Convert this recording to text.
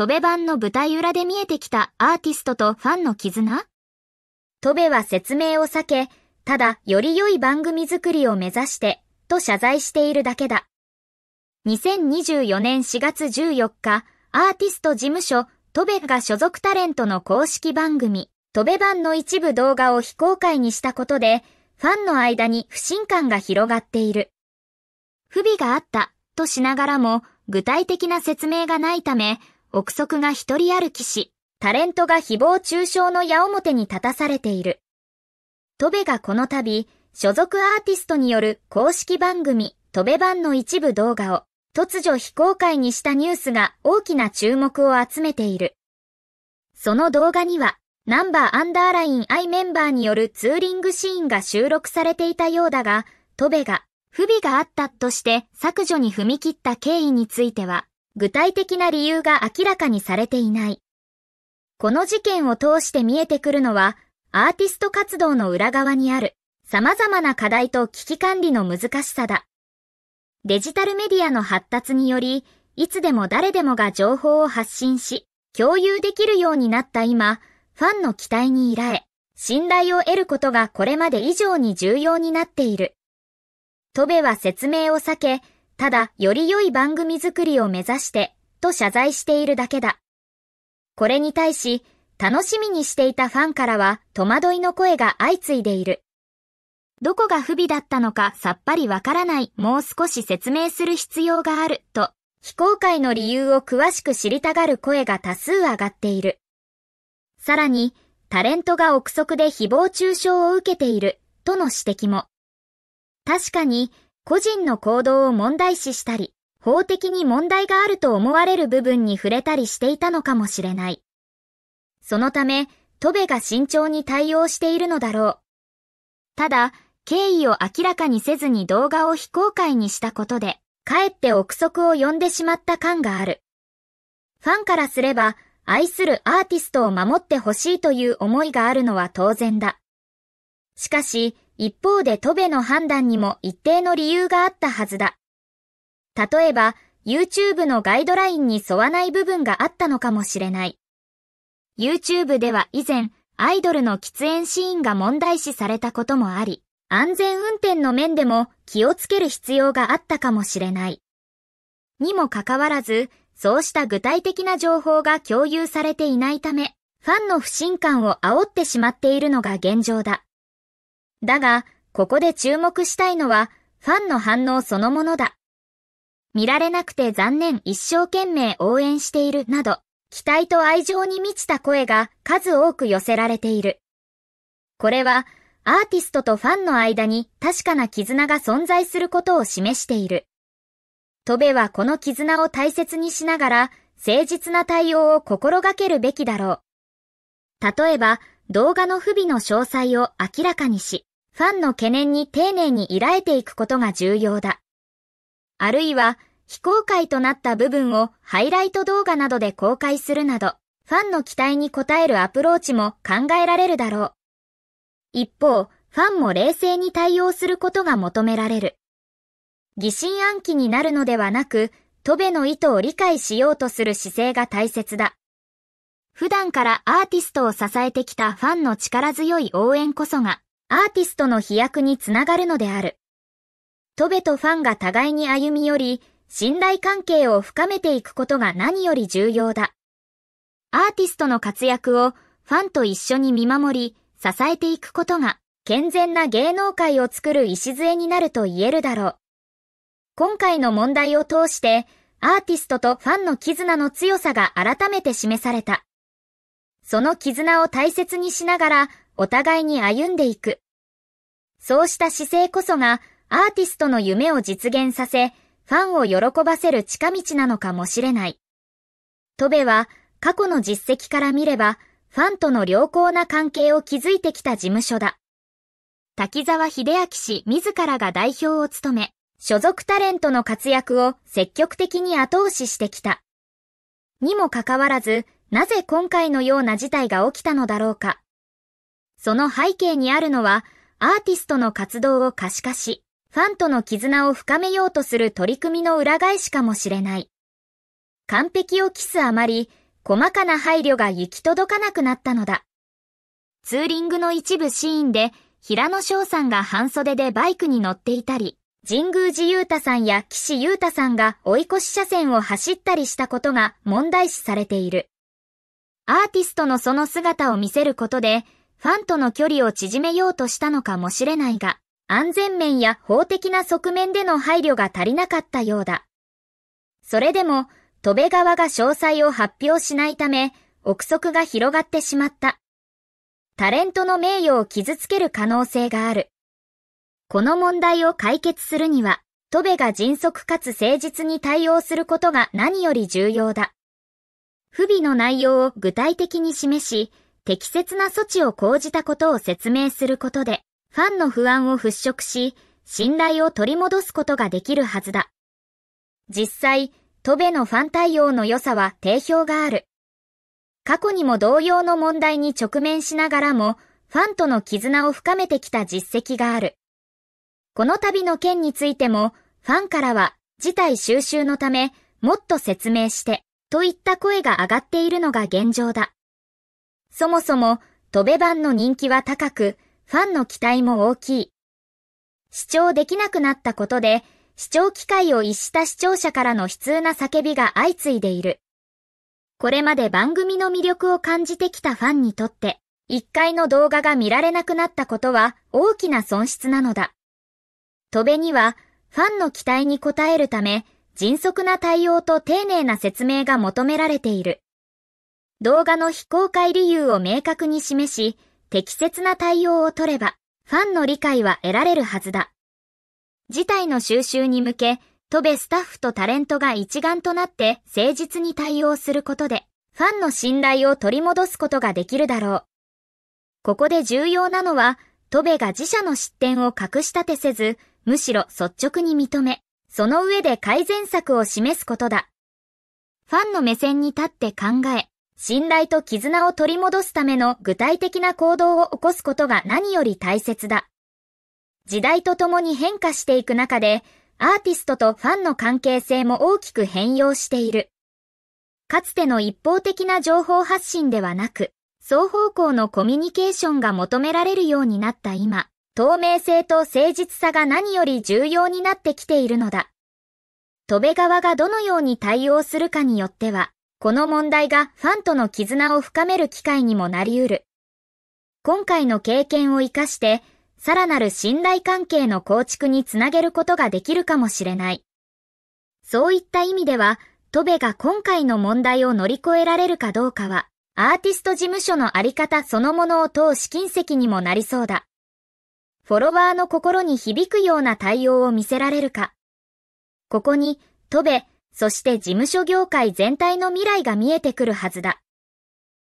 戸部版の舞台裏で見えてきたアーティストとファンの絆戸部は説明を避け、ただより良い番組作りを目指して、と謝罪しているだけだ。2024年4月14日、アーティスト事務所、戸部が所属タレントの公式番組、戸部版の一部動画を非公開にしたことで、ファンの間に不信感が広がっている。不備があった、としながらも、具体的な説明がないため、憶測が一人歩きし、タレントが誹謗中傷の矢面に立たされている。戸部がこの度、所属アーティストによる公式番組、戸部版の一部動画を、突如非公開にしたニュースが大きな注目を集めている。その動画には、ナンバーアンダーラインイメンバーによるツーリングシーンが収録されていたようだが、戸部が不備があったとして削除に踏み切った経緯については、具体的な理由が明らかにされていない。この事件を通して見えてくるのは、アーティスト活動の裏側にある様々な課題と危機管理の難しさだ。デジタルメディアの発達により、いつでも誰でもが情報を発信し、共有できるようになった今、ファンの期待に依頼、信頼を得ることがこれまで以上に重要になっている。トベは説明を避け、ただ、より良い番組作りを目指して、と謝罪しているだけだ。これに対し、楽しみにしていたファンからは戸惑いの声が相次いでいる。どこが不備だったのかさっぱりわからない、もう少し説明する必要がある、と、非公開の理由を詳しく知りたがる声が多数上がっている。さらに、タレントが憶測で誹謗中傷を受けている、との指摘も。確かに、個人の行動を問題視したり、法的に問題があると思われる部分に触れたりしていたのかもしれない。そのため、トベが慎重に対応しているのだろう。ただ、経緯を明らかにせずに動画を非公開にしたことで、かえって憶測を呼んでしまった感がある。ファンからすれば、愛するアーティストを守ってほしいという思いがあるのは当然だ。しかし、一方でトベの判断にも一定の理由があったはずだ。例えば、YouTube のガイドラインに沿わない部分があったのかもしれない。YouTube では以前、アイドルの喫煙シーンが問題視されたこともあり、安全運転の面でも気をつける必要があったかもしれない。にもかかわらず、そうした具体的な情報が共有されていないため、ファンの不信感を煽ってしまっているのが現状だ。だが、ここで注目したいのは、ファンの反応そのものだ。見られなくて残念一生懸命応援しているなど、期待と愛情に満ちた声が数多く寄せられている。これは、アーティストとファンの間に確かな絆が存在することを示している。トベはこの絆を大切にしながら、誠実な対応を心がけるべきだろう。例えば、動画の不備の詳細を明らかにし、ファンの懸念に丁寧に依頼ていくことが重要だ。あるいは、非公開となった部分をハイライト動画などで公開するなど、ファンの期待に応えるアプローチも考えられるだろう。一方、ファンも冷静に対応することが求められる。疑心暗鬼になるのではなく、トベの意図を理解しようとする姿勢が大切だ。普段からアーティストを支えてきたファンの力強い応援こそが、アーティストの飛躍につながるのである。トベとファンが互いに歩み寄り、信頼関係を深めていくことが何より重要だ。アーティストの活躍をファンと一緒に見守り、支えていくことが、健全な芸能界を作る礎になると言えるだろう。今回の問題を通して、アーティストとファンの絆の強さが改めて示された。その絆を大切にしながら、お互いに歩んでいく。そうした姿勢こそがアーティストの夢を実現させ、ファンを喜ばせる近道なのかもしれない。トベは過去の実績から見れば、ファンとの良好な関係を築いてきた事務所だ。滝沢秀明氏自らが代表を務め、所属タレントの活躍を積極的に後押ししてきた。にもかかわらず、なぜ今回のような事態が起きたのだろうか。その背景にあるのは、アーティストの活動を可視化し、ファンとの絆を深めようとする取り組みの裏返しかもしれない。完璧を期すあまり、細かな配慮が行き届かなくなったのだ。ツーリングの一部シーンで、平野翔さんが半袖でバイクに乗っていたり、神宮寺裕太さんや岸優太さんが追い越し車線を走ったりしたことが問題視されている。アーティストのその姿を見せることで、ファンとの距離を縮めようとしたのかもしれないが、安全面や法的な側面での配慮が足りなかったようだ。それでも、戸部側が詳細を発表しないため、憶測が広がってしまった。タレントの名誉を傷つける可能性がある。この問題を解決するには、戸部が迅速かつ誠実に対応することが何より重要だ。不備の内容を具体的に示し、適切な措置を講じたことを説明することで、ファンの不安を払拭し、信頼を取り戻すことができるはずだ。実際、トベのファン対応の良さは定評がある。過去にも同様の問題に直面しながらも、ファンとの絆を深めてきた実績がある。この度の件についても、ファンからは、事態収集のため、もっと説明して、といった声が上がっているのが現状だ。そもそも、飛べ版の人気は高く、ファンの期待も大きい。視聴できなくなったことで、視聴機会を逸した視聴者からの悲痛な叫びが相次いでいる。これまで番組の魅力を感じてきたファンにとって、一回の動画が見られなくなったことは大きな損失なのだ。戸部には、ファンの期待に応えるため、迅速な対応と丁寧な説明が求められている。動画の非公開理由を明確に示し、適切な対応を取れば、ファンの理解は得られるはずだ。事態の収集に向け、戸部スタッフとタレントが一丸となって誠実に対応することで、ファンの信頼を取り戻すことができるだろう。ここで重要なのは、戸部が自社の失点を隠し立てせず、むしろ率直に認め、その上で改善策を示すことだ。ファンの目線に立って考え、信頼と絆を取り戻すための具体的な行動を起こすことが何より大切だ。時代とともに変化していく中で、アーティストとファンの関係性も大きく変容している。かつての一方的な情報発信ではなく、双方向のコミュニケーションが求められるようになった今、透明性と誠実さが何より重要になってきているのだ。戸部側がどのように対応するかによっては、この問題がファンとの絆を深める機会にもなり得る。今回の経験を活かして、さらなる信頼関係の構築につなげることができるかもしれない。そういった意味では、トベが今回の問題を乗り越えられるかどうかは、アーティスト事務所のあり方そのものを問う試金石にもなりそうだ。フォロワーの心に響くような対応を見せられるか。ここに、トベ、そして事務所業界全体の未来が見えてくるはずだ。